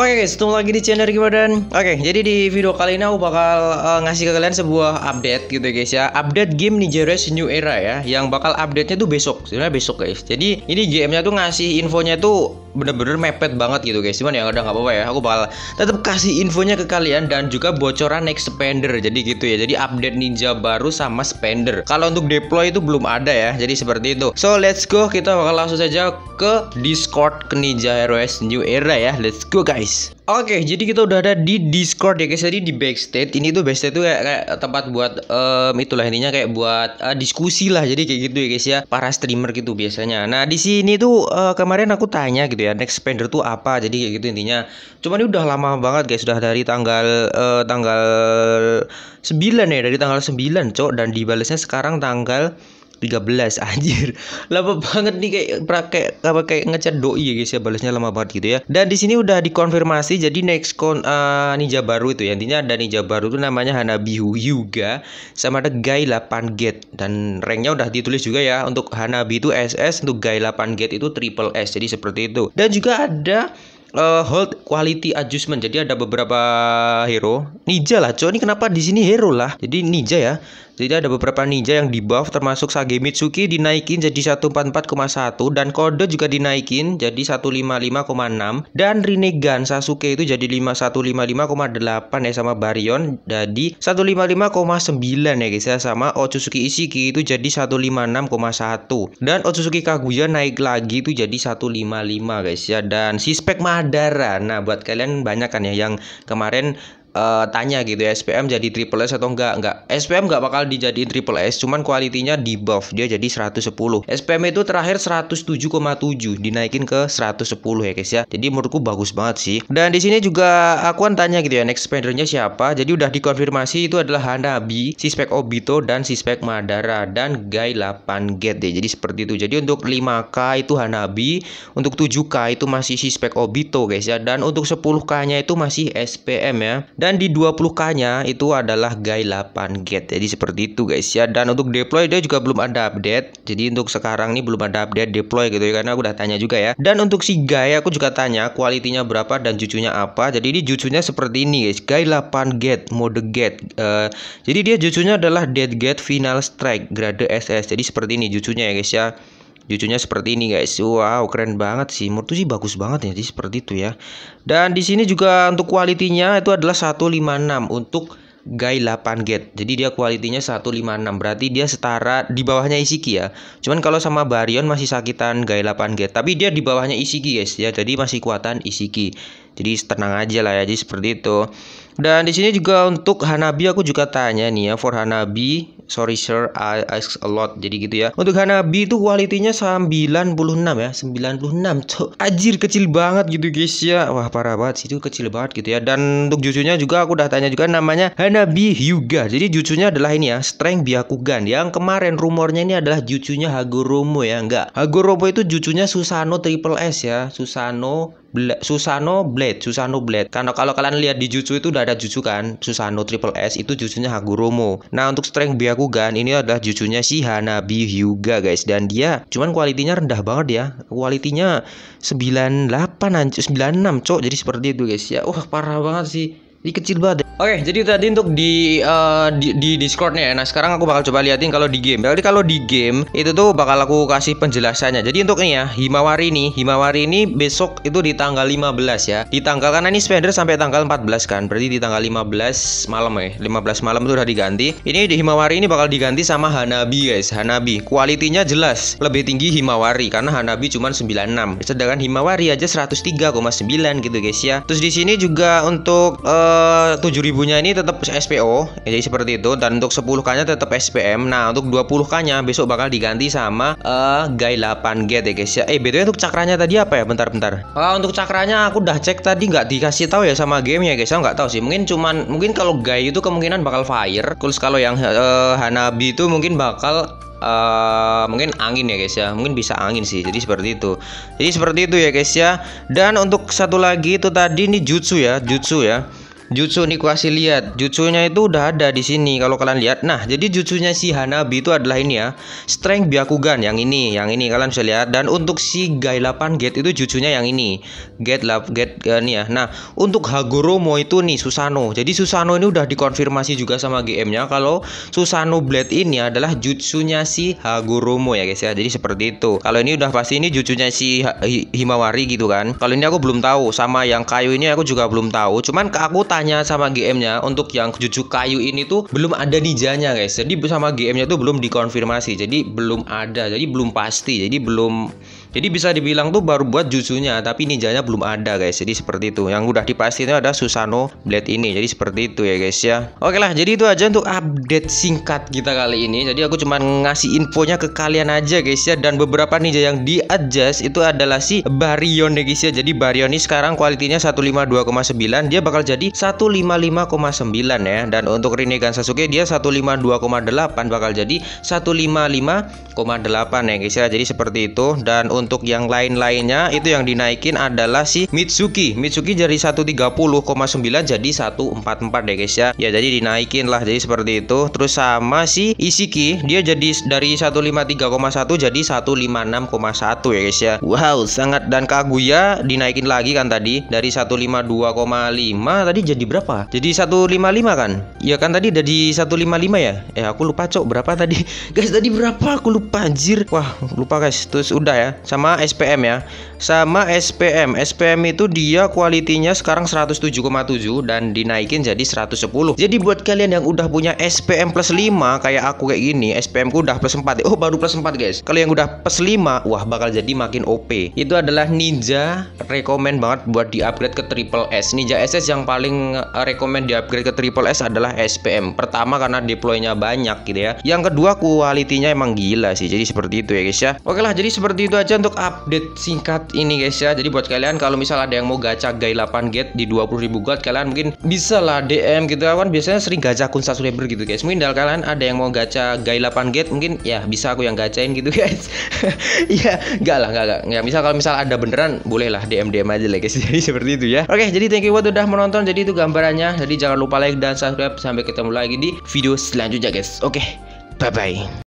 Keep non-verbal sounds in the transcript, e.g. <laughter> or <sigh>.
Oke guys, ketemu lagi di channel Ricky Oke, Oke, jadi di video kali ini aku bakal uh, ngasih ke kalian sebuah update gitu guys ya Update game Ninja Rush New Era ya Yang bakal update-nya tuh besok, sebenarnya besok guys Jadi ini GM-nya tuh ngasih infonya tuh bener-bener mepet banget gitu guys cuman ya udah gak apa-apa ya aku bakal tetap kasih infonya ke kalian dan juga bocoran next spender jadi gitu ya jadi update ninja baru sama spender kalau untuk deploy itu belum ada ya jadi seperti itu so let's go kita bakal langsung saja ke discord ke ninja heroes new era ya let's go guys guys Oke, okay, jadi kita udah ada di Discord ya guys. Jadi di backstage ini tuh backstage tuh kayak, kayak tempat buat um, itulah intinya kayak buat uh, diskusi lah. Jadi kayak gitu ya guys ya. Para streamer gitu biasanya. Nah, di sini tuh uh, kemarin aku tanya gitu ya, next spender tuh apa. Jadi kayak gitu intinya. Cuman ini udah lama banget guys, udah dari tanggal uh, tanggal 9 ya, dari tanggal 9, Cok, dan dibalasnya sekarang tanggal 13 anjir lama banget nih kayak kayak apa kayak ngecat doi ya guys ya balasnya lama banget gitu ya dan di sini udah dikonfirmasi jadi next con uh, ninja baru itu ya intinya ada ninja baru itu namanya Hanabi Yuga sama ada Guy 8 Gate dan ranknya udah ditulis juga ya untuk Hanabi itu SS untuk Guy 8 Gate itu triple S jadi seperti itu dan juga ada uh, hold quality adjustment. Jadi ada beberapa hero ninja lah. cowok ini kenapa di sini hero lah? Jadi ninja ya. Jadi ada beberapa ninja yang di buff termasuk Sage Mitsuki dinaikin jadi 144,1 dan kode juga dinaikin jadi 155,6 dan Rinnegan Sasuke itu jadi 155,8 ya sama Baryon jadi 155,9 ya guys ya sama Otsutsuki Ishiki itu jadi 156,1 dan Otsutsuki Kaguya naik lagi itu jadi 155 guys ya dan si spek Madara nah buat kalian banyak kan ya yang kemarin uh, tanya gitu ya SPM jadi triple S atau enggak enggak SPM enggak bakal dijadiin triple S cuman kualitinya di buff dia jadi 110 SPM itu terakhir 107,7 dinaikin ke 110 ya guys ya jadi menurutku bagus banget sih dan di sini juga akuan tanya gitu ya next spendernya siapa jadi udah dikonfirmasi itu adalah Hanabi si spek Obito dan si spek Madara dan Guy 8 Gate ya jadi seperti itu jadi untuk 5K itu Hanabi untuk 7K itu masih si spek Obito guys ya dan untuk 10K nya itu masih SPM ya dan di 20k-nya itu adalah guy 8 gate. Jadi seperti itu guys ya. Dan untuk deploy dia juga belum ada update. Jadi untuk sekarang ini belum ada update deploy gitu ya karena aku udah tanya juga ya. Dan untuk si guy aku juga tanya kualitinya berapa dan jucunya apa. Jadi ini jucunya seperti ini guys. Guy 8 gate mode gate. Uh, jadi dia jucunya adalah dead gate final strike grade SS. Jadi seperti ini jucunya ya guys ya jujurnya seperti ini guys. Wow, keren banget sih. Menurut sih bagus banget ya, jadi seperti itu ya. Dan di sini juga untuk kualitinya itu adalah 156 untuk Gai 8 gate. Jadi dia kualitinya 156. Berarti dia setara di bawahnya Isiki ya. Cuman kalau sama Baryon masih sakitan Gai 8 gate, tapi dia di bawahnya Isiki guys ya. Jadi masih kuatan Isiki. Jadi tenang aja lah ya. Jadi seperti itu. Dan di sini juga untuk Hanabi aku juga tanya nih ya for Hanabi sorry sir I ask a lot jadi gitu ya untuk Hanabi itu kualitinya 96 ya 96 cok ajir kecil banget gitu guys ya wah parah banget sih itu kecil banget gitu ya dan untuk jutsunya juga aku udah tanya juga namanya Hanabi Hyuga jadi jutsunya adalah ini ya strength Biakugan. yang kemarin rumornya ini adalah jutsunya Hagoromo ya enggak Hagoromo itu jutsunya Susano Triple S ya Susano Bla Susano Blade Susano Blade karena kalau kalian lihat di jutsu itu nggak ada jutsu kan Susano Triple S itu jutsunya Haguromo nah untuk strength Byakugan ini adalah jutsunya si Hanabi Hyuga guys dan dia cuman kualitinya rendah banget ya kualitinya 98 96 cok jadi seperti itu guys ya wah parah banget sih ini kecil banget. Oke, okay, jadi tadi untuk di uh, di, di Discordnya ya. Nah, sekarang aku bakal coba liatin kalau di game. Berarti kalau di game itu tuh bakal aku kasih penjelasannya. Jadi untuk ini ya, Himawari ini, Himawari ini besok itu di tanggal 15 ya. Di tanggal karena ini spender sampai tanggal 14 kan. Berarti di tanggal 15 malam ya. 15 malam itu udah diganti. Ini di Himawari ini bakal diganti sama Hanabi guys, Hanabi. Kualitinya jelas lebih tinggi Himawari karena Hanabi cuma 96. Sedangkan Himawari aja 103,9 gitu guys ya. Terus di sini juga untuk uh, tujuh ribunya ini tetap SPO ya, jadi seperti itu dan untuk 10 kanya nya tetap SPM nah untuk 20 k nya besok bakal diganti sama uh, guy 8 g ya guys ya eh betulnya untuk cakranya tadi apa ya bentar-bentar uh, untuk cakranya aku udah cek tadi nggak dikasih tahu ya sama game ya guys aku nggak tahu sih mungkin cuman mungkin kalau guy itu kemungkinan bakal fire terus kalau yang uh, Hanabi itu mungkin bakal uh, mungkin angin ya guys ya mungkin bisa angin sih jadi seperti itu jadi seperti itu ya guys ya dan untuk satu lagi itu tadi ini jutsu ya jutsu ya jutsu nih kasih lihat. Jutsunya itu udah ada di sini kalau kalian lihat. Nah, jadi jutsunya si Hanabi itu adalah ini ya. Strength Byakugan yang ini, yang ini kalian bisa lihat. Dan untuk si Gai 8 Gate itu jutsunya yang ini. Gate lap Gate uh, eh, nih ya. Nah, untuk Hagoromo itu nih Susano. Jadi Susano ini udah dikonfirmasi juga sama GM-nya kalau Susano Blade ini adalah jutsunya si Hagoromo ya guys ya. Jadi seperti itu. Kalau ini udah pasti ini jutsunya si Himawari gitu kan. Kalau ini aku belum tahu sama yang kayu ini aku juga belum tahu. Cuman aku tanya sama GM-nya untuk yang jujuk kayu ini tuh belum ada nijanya guys. Jadi sama GM-nya tuh belum dikonfirmasi. Jadi belum ada. Jadi belum pasti. Jadi belum jadi bisa dibilang tuh baru buat juzunya, tapi ninjanya belum ada guys. Jadi seperti itu. Yang udah dipastikan ada Susano Blade ini. Jadi seperti itu ya guys ya. Oke lah, jadi itu aja untuk update singkat kita kali ini. Jadi aku cuma ngasih infonya ke kalian aja guys ya. Dan beberapa ninja yang di adjust itu adalah si Baryon ya guys ya. Jadi Baryon ini sekarang kualitinya 152,9, dia bakal jadi 155,9 ya. Dan untuk Rinnegan Sasuke dia 152,8 bakal jadi 155,8 ya guys ya. Jadi seperti itu dan untuk untuk yang lain-lainnya itu yang dinaikin adalah si Mitsuki Mitsuki jadi 130,9 jadi 144 deh guys ya ya jadi dinaikin lah jadi seperti itu terus sama si Isiki dia jadi dari 153,1 jadi 156,1 ya guys ya wow sangat dan Kaguya dinaikin lagi kan tadi dari 152,5 tadi jadi berapa jadi 155 kan ya kan tadi dari 155 ya eh aku lupa cok berapa tadi <laughs> guys tadi berapa aku lupa anjir wah lupa guys terus udah ya sama SPM ya sama SPM SPM itu dia kualitinya sekarang 107,7 dan dinaikin jadi 110 jadi buat kalian yang udah punya SPM plus 5 kayak aku kayak gini SPM ku udah plus 4 ya. oh baru plus 4 guys kalau yang udah plus 5 wah bakal jadi makin OP itu adalah Ninja rekomend banget buat di upgrade ke triple S Ninja SS yang paling eh, rekomend di upgrade ke triple S adalah SPM pertama karena deploynya banyak gitu ya yang kedua kualitinya emang gila sih jadi seperti itu ya guys ya oke lah jadi seperti itu aja untuk update singkat ini guys ya. Jadi buat kalian kalau misal ada yang mau gacha gai 8 gate di 20.000 gold kalian mungkin bisa lah DM gitu kan biasanya sering gacha akun subscriber gitu guys. Mungkin kalau kalian ada yang mau gacha gai 8 gate mungkin ya bisa aku yang gacain gitu <laughs> guys. Iya, gak lah, gak, gak. Ya misal kalau misal ada beneran boleh lah DM DM aja lah guys. <laughs> Jadi seperti itu ya. Oke, jadi thank you buat udah menonton. Jadi itu gambarannya. Jadi jangan lupa like dan subscribe sampai ketemu lagi di video selanjutnya guys. Oke, bye bye.